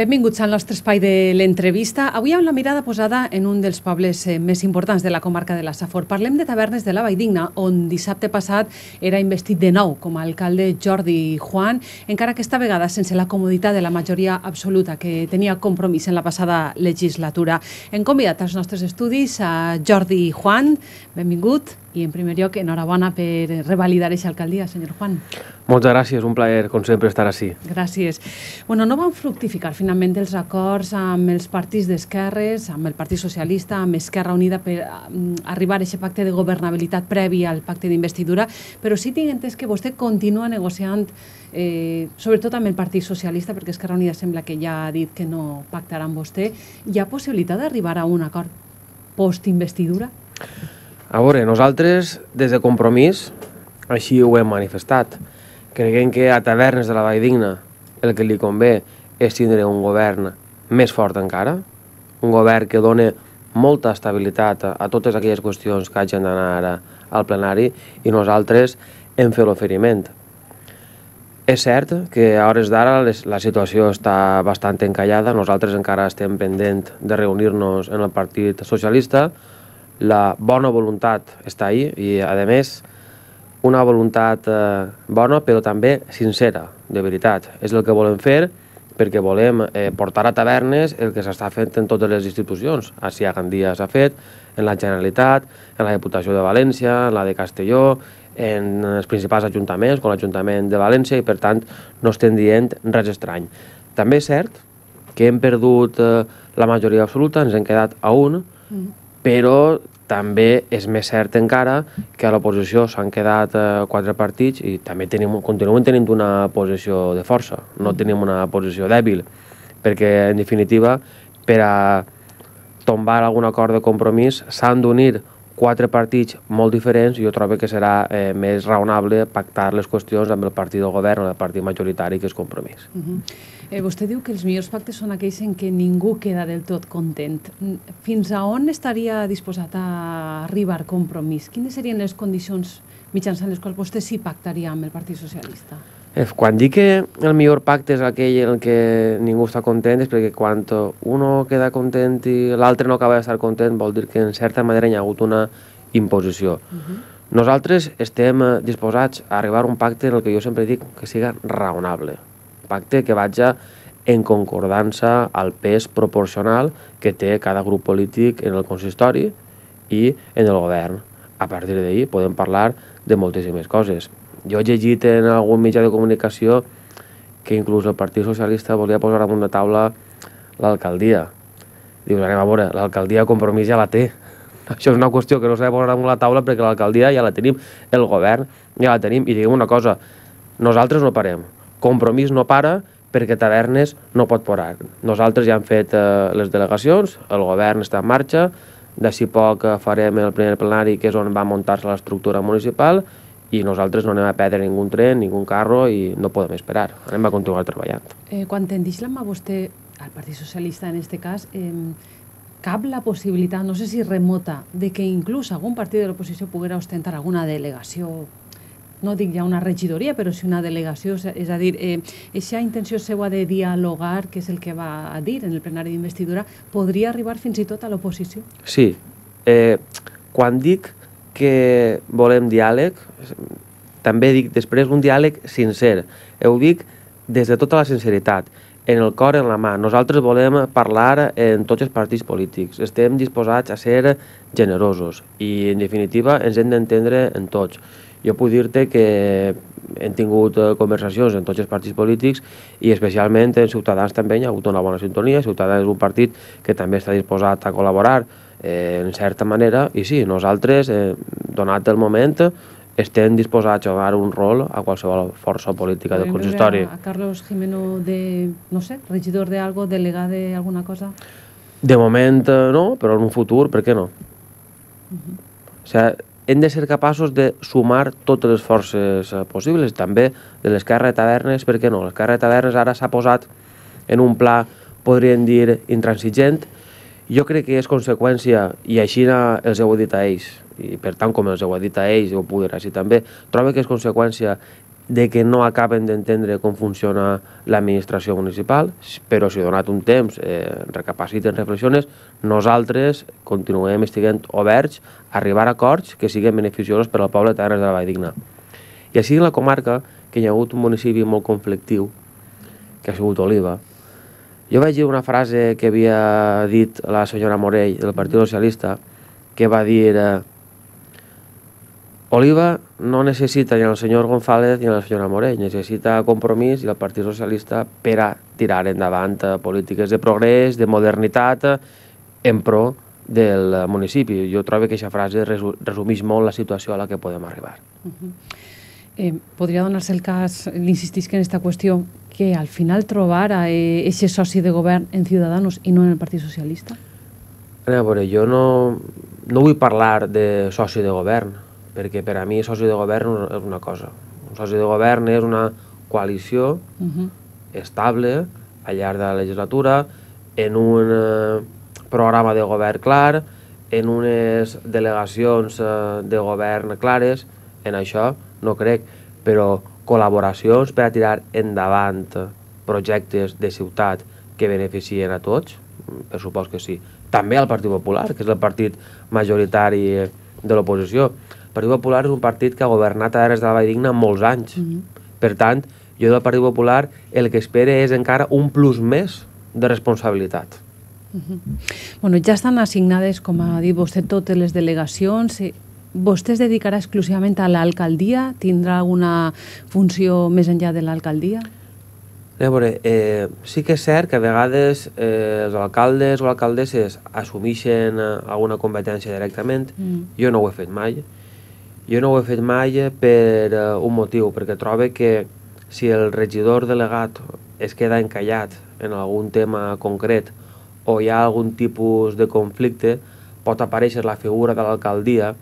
Benvinguts al nostre espai de l'entrevista. Avui amb la mirada posada en un dels pobles eh, més importants de la comarca de la Safor. Parlem de Tavernes de la Valldigna, on dissabte passat era investit de nou com a alcalde Jordi Juan, encara que esta vegada sense la comoditat de la majoria absoluta que tenia compromís en la passada legislatura. Hem convidat als nostres estudis a Jordi Juan, benvingut, i en primer lloc enhorabona per revalidar aquesta alcaldia, senyor Juan. Moltes gràcies, un plaer, com sempre, estar així. Gràcies. Bueno, no van fructificar finalment els acords amb els partits d'esquerres, amb el Partit Socialista, amb Esquerra Unida per mm, arribar a aquest pacte de governabilitat previ al pacte d'investidura, però sí tinc entès que vostè continua negociant, eh, sobretot amb el Partit Socialista, perquè Esquerra Unida sembla que ja ha dit que no pactarà amb vostè. Hi ha possibilitat d'arribar a un acord post-investidura? A veure, nosaltres, des de Compromís, així ho hem manifestat. Creguem que a Tavernes de la Vall Digna el que li convé és tindre un govern més fort encara, un govern que dona molta estabilitat a, a totes aquelles qüestions que hagin d'anar al plenari i nosaltres hem fet l'oferiment. És cert que a hores d'ara la situació està bastant encallada, nosaltres encara estem pendent de reunir-nos en el Partit Socialista, la bona voluntat està ahí i, a més, una voluntat eh, bona, però també sincera, de veritat. És el que volem fer perquè volem eh, portar a tavernes el que s'està fent en totes les institucions. Així a Gandia s'ha fet, en la Generalitat, en la Diputació de València, en la de Castelló, en els principals ajuntaments, com l'Ajuntament de València, i per tant no estem dient res estrany. També és cert que hem perdut eh, la majoria absoluta, ens hem quedat a un, mm però també és més cert encara que a l'oposició s'han quedat eh, quatre partits i també tenim, continuem tenint una posició de força, no tenim una posició dèbil, perquè en definitiva per a tombar algun acord de compromís s'han d'unir quatre partits molt diferents i jo trobo que serà eh, més raonable pactar les qüestions amb el partit del govern o el partit majoritari que és compromís. Uh mm-hmm. -huh. Eh, vostè diu que els millors pactes són aquells en què ningú queda del tot content. Fins a on estaria disposat a arribar compromís? Quines serien les condicions mitjançant les quals vostè sí pactaria amb el Partit Socialista? Eh, quan dic que el millor pacte és aquell en el que ningú està content és perquè quan un queda content i l'altre no acaba d'estar content vol dir que en certa manera hi ha hagut una imposició. Uh mhm. -huh. Nosaltres estem eh, disposats a arribar a un pacte en el que jo sempre dic que siga raonable pacte que vagi en concordança al pes proporcional que té cada grup polític en el consistori i en el govern. A partir d'ahir podem parlar de moltíssimes coses. Jo he llegit en algun mitjà de comunicació que inclús el Partit Socialista volia posar damunt la taula l'alcaldia. Dius, anem a veure, l'alcaldia compromís ja la té. Això és una qüestió que no s'ha de posar damunt la taula perquè l'alcaldia ja la tenim, el govern ja la tenim. I diguem una cosa, nosaltres no parem compromís no para perquè Tavernes no pot parar. Nosaltres ja hem fet eh, les delegacions, el govern està en marxa, de si poc eh, farem el primer plenari que és on va muntar-se l'estructura municipal i nosaltres no anem a perdre ningú tren, ningú carro i no podem esperar. Anem a continuar treballant. Eh, quan tendix la mà vostè al Partit Socialista en aquest cas, eh, cap la possibilitat, no sé si remota, de que inclús algun partit de l'oposició poguera ostentar alguna delegació no dic ja una regidoria, però sí una delegació, és a dir, eh, eixa intenció seva de dialogar, que és el que va a dir en el plenari d'investidura, podria arribar fins i tot a l'oposició? Sí. Eh, quan dic que volem diàleg, també dic després un diàleg sincer. Ho dic des de tota la sinceritat en el cor, en la mà. Nosaltres volem parlar en tots els partits polítics. Estem disposats a ser generosos i, en definitiva, ens hem d'entendre en tots. Jo puc dir-te que hem tingut eh, conversacions en tots els partits polítics i especialment en Ciutadans també hi ha hagut una bona sintonia. Ciutadans és un partit que també està disposat a col·laborar eh, en certa manera i sí, nosaltres, eh, donat el moment, estem disposats a jugar un rol a qualsevol força política del consistori. A Carlos Jimeno de, no sé, regidor de algo, delegat de alguna cosa? De moment eh, no, però en un futur, per què no? Uh mhm. -huh. O sigui, hem de ser capaços de sumar totes les forces eh, possibles, també de l'esquerra de tavernes, per què no? L'esquerra de tavernes ara s'ha posat en un pla, podríem dir, intransigent. Jo crec que és conseqüència, i així els heu dit a ells, i per tant com els heu dit a ells, ho podrà així també, trobo que és conseqüència de que no acaben d'entendre com funciona l'administració municipal, però si donat un temps eh, recapaciten, reflexiones, nosaltres continuem estiguent oberts a arribar a acords que siguin beneficiosos per al poble de Terres de la Vall Digna. I així en la comarca, que hi ha hagut un municipi molt conflictiu, que ha sigut Oliva, jo vaig dir una frase que havia dit la senyora Morell del Partit Socialista, que va dir eh, Oliva no necessita ni el senyor González ni la senyora Morell, necessita compromís i el Partit Socialista per a tirar endavant eh, polítiques de progrés, de modernitat, eh, en pro del municipi. Jo trobo que aquesta frase resumeix molt la situació a la que podem arribar. Uh -huh. eh, podria donar-se el cas, l'insistís que en aquesta qüestió, que al final trobara eh, ese soci de govern en Ciudadanos i no en el Partit Socialista? A veure, jo no, no vull parlar de soci de govern, perquè per a mi soci de govern és una cosa. Un soci de govern és una coalició uh mhm. -huh. estable, al llarg de la legislatura, en un eh, programa de govern clar, en unes delegacions eh, de govern clares, en això no crec, però col·laboracions per a tirar endavant projectes de ciutat que beneficien a tots, per supost que sí. També al Partit Popular, que és el partit majoritari de l'oposició. Partit Popular és un partit que ha governat a Ares de la Digna molts anys. Mm -hmm. Per tant, jo del Partit Popular el que espere és encara un plus més de responsabilitat. Uh mhm. -huh. bueno, ja estan assignades, com ha dit vostè, totes les delegacions. Eh, vostè es dedicarà exclusivament a l'alcaldia? Tindrà alguna funció més enllà de l'alcaldia? A veure, eh, sí que és cert que a vegades eh, els alcaldes o alcaldesses assumeixen eh, alguna competència directament. Mm. Jo no ho he fet mai. Jo no ho he fet mai eh, per eh, un motiu, perquè trobe que si el regidor delegat es queda encallat en algun tema concret o hi ha algun tipus de conflicte, pot aparèixer la figura de l'alcaldia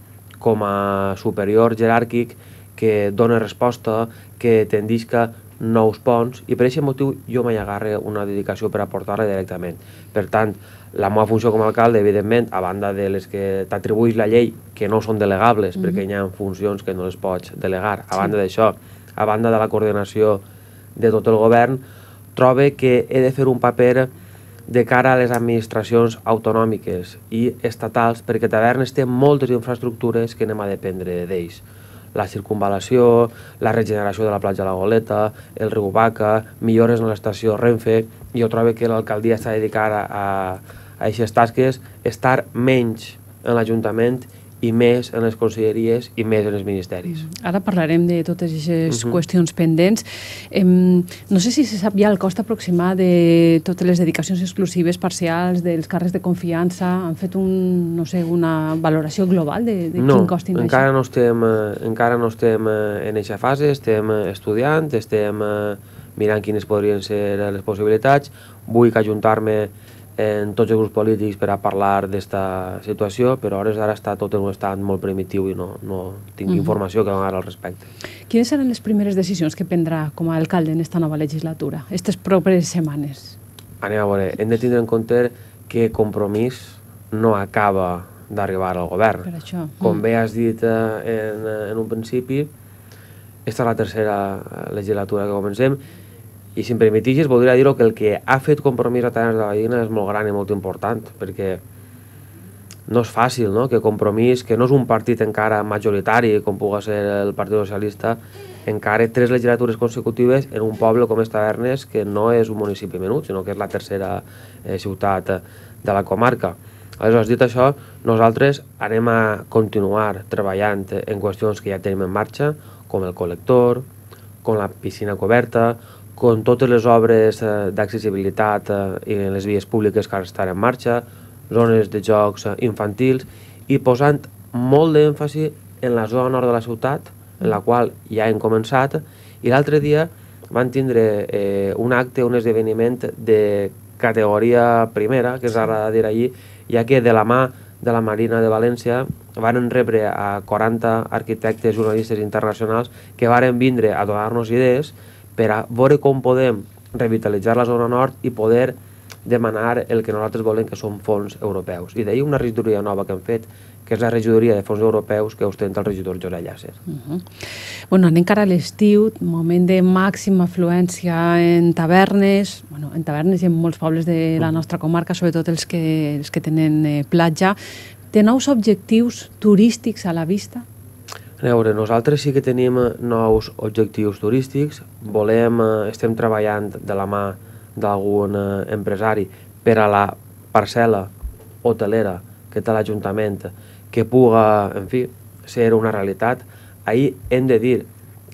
com a superior jeràrquic que dona resposta, que tendisca nous ponts i per aquest motiu jo mai agarre una dedicació per aportar-la directament. Per tant, la meva funció com a alcalde, evidentment, a banda de les que t'atribueix la llei, que no són delegables, mm -hmm. perquè hi ha funcions que no les pots delegar, a banda d'això, a banda de la coordinació de tot el govern, trobe que he de fer un paper de cara a les administracions autonòmiques i estatals, perquè Tavernes té moltes infraestructures que anem a dependre d'ells. Mm la circunvalació, la regeneració de la platja de la Goleta, el riu Baca, millores en l'estació Renfe, i jo trobo que l'alcaldia està dedicada a, a aquestes tasques, estar menys en l'Ajuntament i més en les conselleries i més en els ministeris. Mm, ara parlarem de totes aquestes uh mhm. -huh. qüestions pendents. Em, no sé si se sap ja el cost aproximat de totes les dedicacions exclusives parcials dels carrers de confiança. Han fet un, no sé, una valoració global de, de no, quin cost tindrà encara això? No estem, encara no estem eh, eh, en aquesta fase, estem eh, estudiant, estem mirant quines podrien ser les possibilitats. Vull que ajuntar-me en tots els grups polítics per a parlar d'esta situació, però a hores d'ara està tot en un estat molt primitiu i no, no tinc uh mhm. -huh. informació que donar al respecte. Quines seran les primeres decisions que prendrà com a alcalde en esta nova legislatura, aquestes properes setmanes? Anem a veure, hem de tindre en compte que Compromís no acaba d'arribar al govern. Per això. Com mm. bé has dit eh, en, eh, en un principi, aquesta és la tercera legislatura que comencem i si em permetis, voldria dir que el que ha fet compromís a Terres de la Valldigna és molt gran i molt important, perquè no és fàcil, no?, que Compromís, que no és un partit encara majoritari, com puga ser el Partit Socialista, encara tres legislatures consecutives en un poble com és Tavernes, que no és un municipi menut, sinó que és la tercera eh, ciutat de la comarca. Aleshores, dit això, nosaltres anem a continuar treballant en qüestions que ja tenim en marxa, com el col·lector, com la piscina coberta, com totes les obres eh, d'accessibilitat eh, i les vies públiques que ara estan en marxa, zones de jocs eh, infantils, i posant molt d'èmfasi en la zona nord de la ciutat, en la qual ja hem començat, i l'altre dia van tindre eh, un acte, un esdeveniment de categoria primera, que és agrada dir allí, ja que de la mà de la Marina de València van rebre a 40 arquitectes i jornalistes internacionals que varen vindre a donar-nos idees per a veure com podem revitalitzar la zona nord i poder demanar el que nosaltres volem, que són fons europeus. I d'ahir una regidoria nova que hem fet, que és la regidoria de fons europeus que ostenta el regidor Josep Llàcer. Uh mhm. -huh. bueno, anem cara a l'estiu, moment de màxima afluència en tavernes, bueno, en tavernes i en molts pobles de la mm. nostra comarca, sobretot els que, els que tenen eh, platja. Té nous objectius turístics a la vista? A veure, nosaltres sí que tenim eh, nous objectius turístics, volem, eh, estem treballant de la mà d'algun eh, empresari per a la parcel·la hotelera que té l'Ajuntament que puga, en fi, ser una realitat. Ahir hem de dir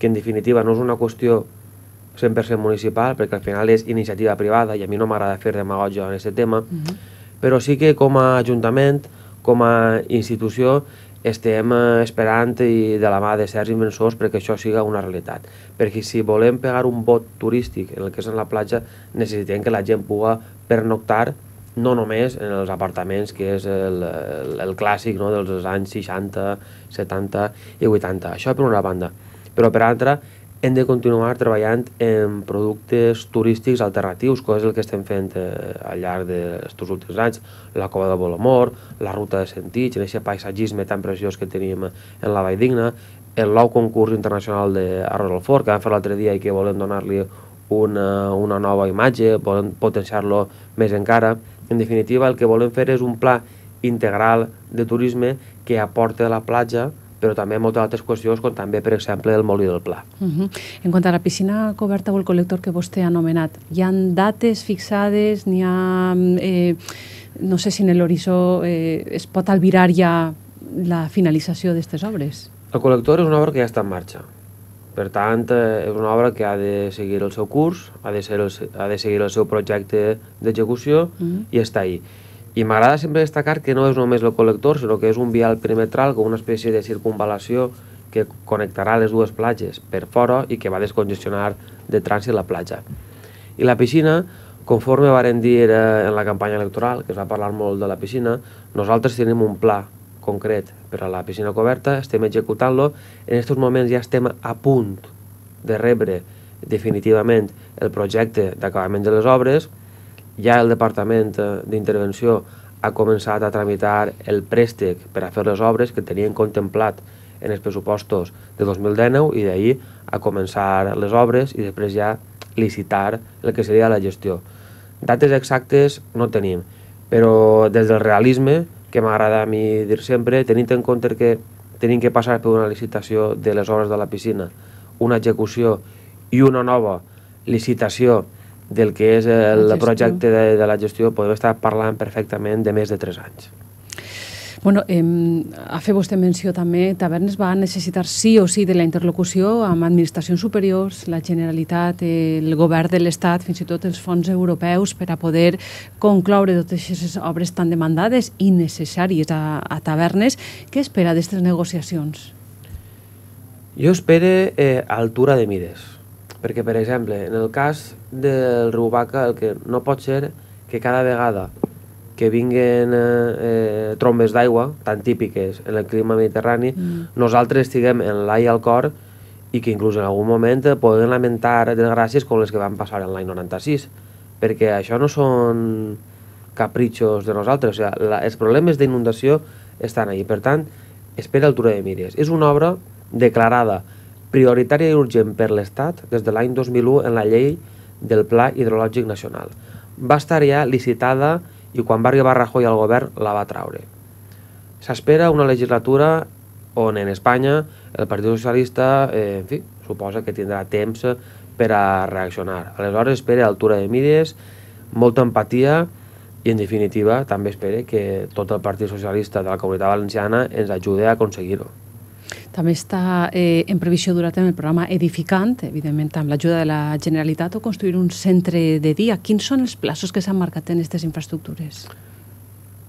que en definitiva no és una qüestió 100% municipal, perquè al final és iniciativa privada i a mi no m'agrada fer demagogia en aquest tema, uh mhm. -huh. però sí que com a Ajuntament, com a institució, estem eh, esperant i de la mà de certs inversors perquè això siga una realitat. Perquè si volem pegar un bot turístic en el que és en la platja, necessitem que la gent puga pernoctar no només en els apartaments, que és el, el, el clàssic no? dels anys 60, 70 i 80. Això per una banda. Però per altra, hem de continuar treballant en productes turístics alternatius, que és el que estem fent eh, al llarg d'aquests últims anys, la cova de Bolomor, la ruta de Sentits, en aquest paisatgisme tan preciós que teníem eh, en la Vall Digna, el nou concurs internacional d'arròs al Fort, que vam fer l'altre dia i que volem donar-li una, una nova imatge, volem potenciar-lo més encara. En definitiva, el que volem fer és un pla integral de turisme que aporta a la platja però també moltes altres qüestions, com també, per exemple, el Molí del Pla. Uh -huh. En quant a la piscina coberta o el col·lector que vostè ha anomenat, hi han dates fixades, n'hi ha... Eh, no sé si en l'horitzó eh, es pot albirar ja la finalització d'aquestes obres. El col·lector és una obra que ja està en marxa. Per tant, eh, és una obra que ha de seguir el seu curs, ha de, ser el, ha de seguir el seu projecte d'execució mm -hmm. i està ahí. I m'agrada sempre destacar que no és només el col·lector, sinó que és un vial perimetral com una espècie de circunvalació que connectarà les dues platges per fora i que va descongestionar de trànsit la platja. I la piscina, conforme varen dir en la campanya electoral, que es va parlar molt de la piscina, nosaltres tenim un pla concret per a la piscina coberta, estem executant-lo, en aquests moments ja estem a punt de rebre definitivament el projecte d'acabament de les obres, ja el Departament eh, d'Intervenció ha començat a tramitar el préstec per a fer les obres que tenien contemplat en els pressupostos de 2019 i d'ahir a començar les obres i després ja licitar el que seria la gestió. Dates exactes no tenim, però des del realisme, que m'agrada a mi dir sempre, tenint en compte que tenim que passar per una licitació de les obres de la piscina, una execució i una nova licitació del que és el la projecte de, de la gestió, podem estar parlant perfectament de més de 3 anys. Bueno, eh, a fer vostè menció també, Tavernes va necessitar sí o sí de la interlocució amb administracions superiors, la Generalitat, eh, el govern de l'Estat, fins i tot els fons europeus per a poder concloure totes aquestes obres tan demandades i necessàries a, a Tavernes. Què espera d'aquestes negociacions? Jo espero eh, altura de mires perquè, per exemple, en el cas del Rubaca, el que no pot ser que cada vegada que vinguin eh, eh, trombes d'aigua, tan típiques en el clima mediterrani, mm. nosaltres estiguem en l'ai al cor i que inclús en algun moment poden lamentar desgràcies com les que van passar en l'any 96, perquè això no són capritxos de nosaltres, o sigui, la, els problemes d'inundació estan ahí. Per tant, espera altura de mires. És una obra declarada prioritària i urgent per l'Estat des de l'any 2001 en la llei del Pla Hidrològic Nacional. Va estar ja licitada i quan va arribar Rajoy al govern la va traure. S'espera una legislatura on en Espanya el Partit Socialista, eh, en fi, suposa que tindrà temps per a reaccionar. Aleshores espera altura de mides, molta empatia i en definitiva també espere que tot el Partit Socialista de la Comunitat Valenciana ens ajudi a aconseguir-ho. També està eh, en previsió durat en el programa Edificant, evidentment amb l'ajuda de la Generalitat, o construir un centre de dia. Quins són els plaços que s'han marcat en aquestes infraestructures?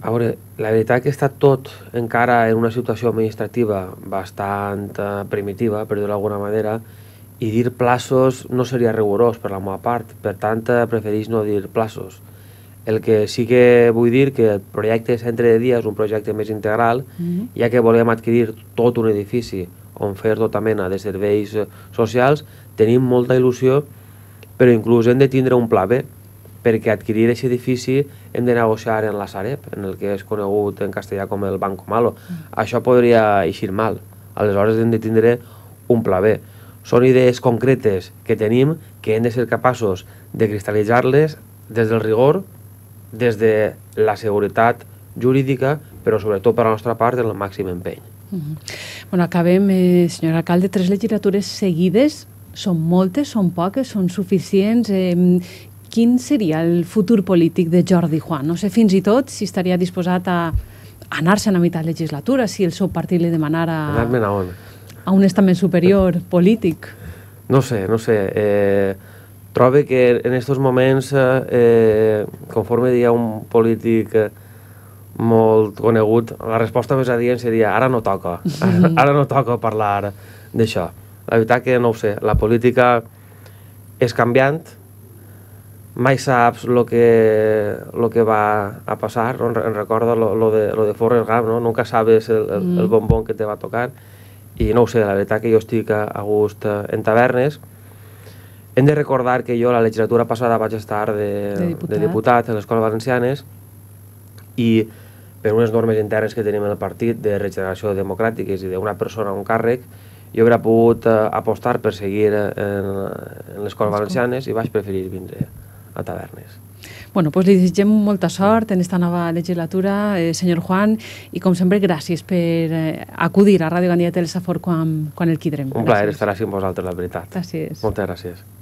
A veure, la veritat és que està tot encara en una situació administrativa bastant eh, primitiva, per dir-ho d'alguna manera, i dir plaços no seria rigorós per la meva part, per tant eh, prefereix no dir plaços. El que sí que vull dir que el projecte Centre de Dia és un projecte més integral, mm -hmm. ja que volem adquirir tot un edifici on fer tota mena de serveis eh, socials, tenim molta il·lusió, però inclús hem de tindre un pla B, perquè adquirir aquest edifici hem de negociar en la Sareb, en el que és conegut en castellà com el Banco Malo. Mm -hmm. Això podria eixir mal, aleshores hem de tindre un pla B són idees concretes que tenim que hem de ser capaços de cristal·litzar-les des del rigor des de la seguretat jurídica, però sobretot per la nostra part, del màxim empeny. Mhm. bueno, acabem, eh, senyor alcalde, tres legislatures seguides. Són moltes, són poques, són suficients. Eh, quin seria el futur polític de Jordi Juan? No sé fins i tot si estaria disposat a anar se a meitat legislatura, si el seu partit li demanara... Anar-me'n a on? A un estament superior polític. No sé, no sé. Eh, trobe que en aquests moments, eh, conforme dia un polític eh, molt conegut, la resposta més adient seria ara no toca, ara, no toca parlar d'això. La veritat que no ho sé, la política és canviant, mai saps el que, lo que va a passar, no? em recorda lo, lo, de, lo de Forrest Gump, no? nunca sabes el, el, el mm. bombón que te va a tocar, i no ho sé, la veritat que jo estic a, a gust eh, en tavernes, hem de recordar que jo la legislatura passada vaig estar de, de, diputat. de diputat a les escoles valencianes i per unes normes internes que tenim en el partit de regeneració democràtica, i d'una persona a un càrrec, jo hauria pogut eh, apostar per seguir en, en les escoles valencianes i vaig preferir vindre a tavernes. Bueno, pues li desitgem molta sort en esta nova legislatura, eh, senyor Juan, i com sempre, gràcies per eh, acudir a Ràdio Gandia Telesafor quan, quan el quidrem. Un gràcies. estar així amb vosaltres, la veritat. Gràcies. Moltes gràcies.